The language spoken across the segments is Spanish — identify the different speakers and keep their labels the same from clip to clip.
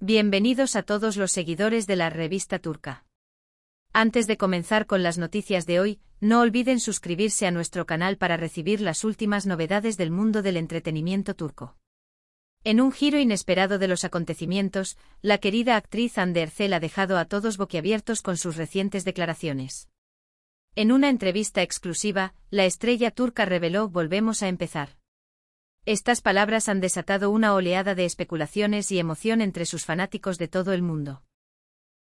Speaker 1: Bienvenidos a todos los seguidores de la revista turca. Antes de comenzar con las noticias de hoy, no olviden suscribirse a nuestro canal para recibir las últimas novedades del mundo del entretenimiento turco. En un giro inesperado de los acontecimientos, la querida actriz Andercel ha dejado a todos boquiabiertos con sus recientes declaraciones. En una entrevista exclusiva, la estrella turca reveló Volvemos a empezar. Estas palabras han desatado una oleada de especulaciones y emoción entre sus fanáticos de todo el mundo.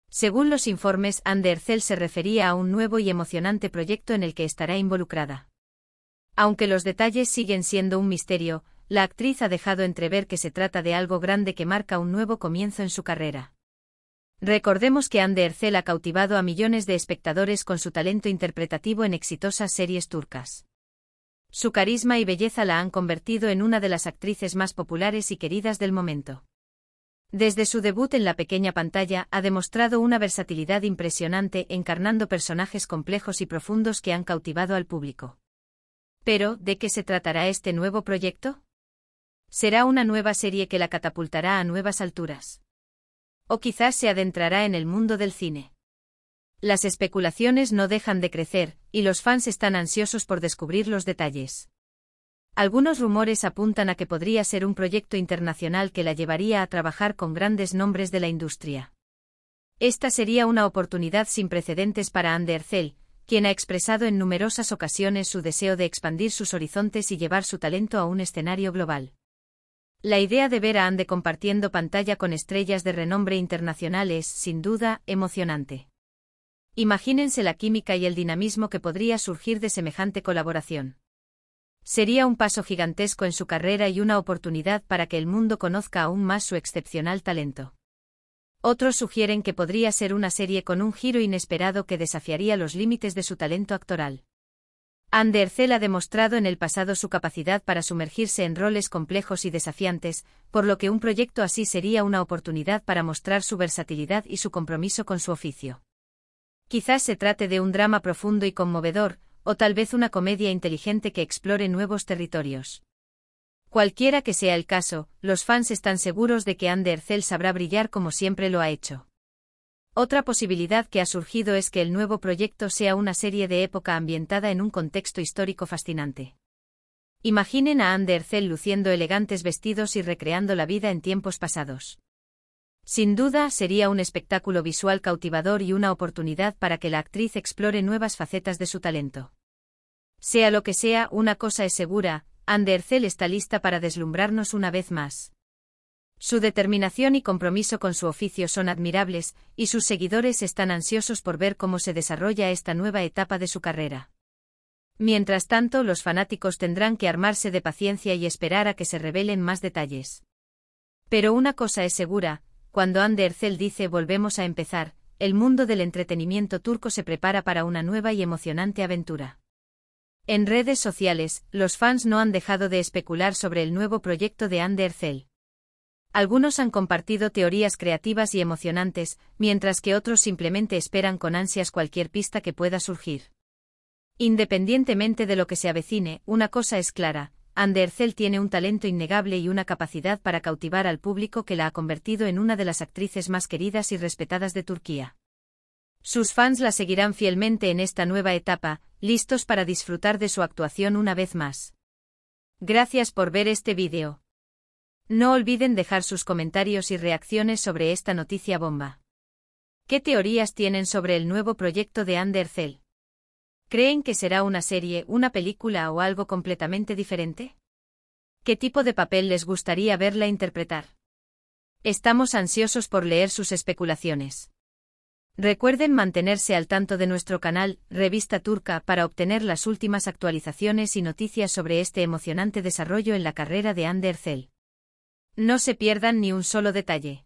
Speaker 1: Según los informes, Andercel se refería a un nuevo y emocionante proyecto en el que estará involucrada. Aunque los detalles siguen siendo un misterio, la actriz ha dejado entrever que se trata de algo grande que marca un nuevo comienzo en su carrera. Recordemos que Ander Ercel ha cautivado a millones de espectadores con su talento interpretativo en exitosas series turcas. Su carisma y belleza la han convertido en una de las actrices más populares y queridas del momento. Desde su debut en la pequeña pantalla ha demostrado una versatilidad impresionante encarnando personajes complejos y profundos que han cautivado al público. Pero, ¿de qué se tratará este nuevo proyecto? Será una nueva serie que la catapultará a nuevas alturas. O quizás se adentrará en el mundo del cine. Las especulaciones no dejan de crecer, y los fans están ansiosos por descubrir los detalles. Algunos rumores apuntan a que podría ser un proyecto internacional que la llevaría a trabajar con grandes nombres de la industria. Esta sería una oportunidad sin precedentes para Andercel, quien ha expresado en numerosas ocasiones su deseo de expandir sus horizontes y llevar su talento a un escenario global. La idea de ver a Ande compartiendo pantalla con estrellas de renombre internacional es, sin duda, emocionante. Imagínense la química y el dinamismo que podría surgir de semejante colaboración. Sería un paso gigantesco en su carrera y una oportunidad para que el mundo conozca aún más su excepcional talento. Otros sugieren que podría ser una serie con un giro inesperado que desafiaría los límites de su talento actoral. Andercel ha demostrado en el pasado su capacidad para sumergirse en roles complejos y desafiantes, por lo que un proyecto así sería una oportunidad para mostrar su versatilidad y su compromiso con su oficio. Quizás se trate de un drama profundo y conmovedor, o tal vez una comedia inteligente que explore nuevos territorios. Cualquiera que sea el caso, los fans están seguros de que Cell sabrá brillar como siempre lo ha hecho. Otra posibilidad que ha surgido es que el nuevo proyecto sea una serie de época ambientada en un contexto histórico fascinante. Imaginen a Cell luciendo elegantes vestidos y recreando la vida en tiempos pasados. Sin duda, sería un espectáculo visual cautivador y una oportunidad para que la actriz explore nuevas facetas de su talento. Sea lo que sea, una cosa es segura, Andercel está lista para deslumbrarnos una vez más. Su determinación y compromiso con su oficio son admirables, y sus seguidores están ansiosos por ver cómo se desarrolla esta nueva etapa de su carrera. Mientras tanto, los fanáticos tendrán que armarse de paciencia y esperar a que se revelen más detalles. Pero una cosa es segura, cuando Andercel dice volvemos a empezar, el mundo del entretenimiento turco se prepara para una nueva y emocionante aventura. En redes sociales, los fans no han dejado de especular sobre el nuevo proyecto de Andercel. Algunos han compartido teorías creativas y emocionantes, mientras que otros simplemente esperan con ansias cualquier pista que pueda surgir. Independientemente de lo que se avecine, una cosa es clara, Andercel tiene un talento innegable y una capacidad para cautivar al público que la ha convertido en una de las actrices más queridas y respetadas de Turquía. Sus fans la seguirán fielmente en esta nueva etapa, listos para disfrutar de su actuación una vez más. Gracias por ver este vídeo. No olviden dejar sus comentarios y reacciones sobre esta noticia bomba. ¿Qué teorías tienen sobre el nuevo proyecto de Andercel? ¿Creen que será una serie, una película o algo completamente diferente? ¿Qué tipo de papel les gustaría verla interpretar? Estamos ansiosos por leer sus especulaciones. Recuerden mantenerse al tanto de nuestro canal, Revista Turca, para obtener las últimas actualizaciones y noticias sobre este emocionante desarrollo en la carrera de Anderzel. No se pierdan ni un solo detalle.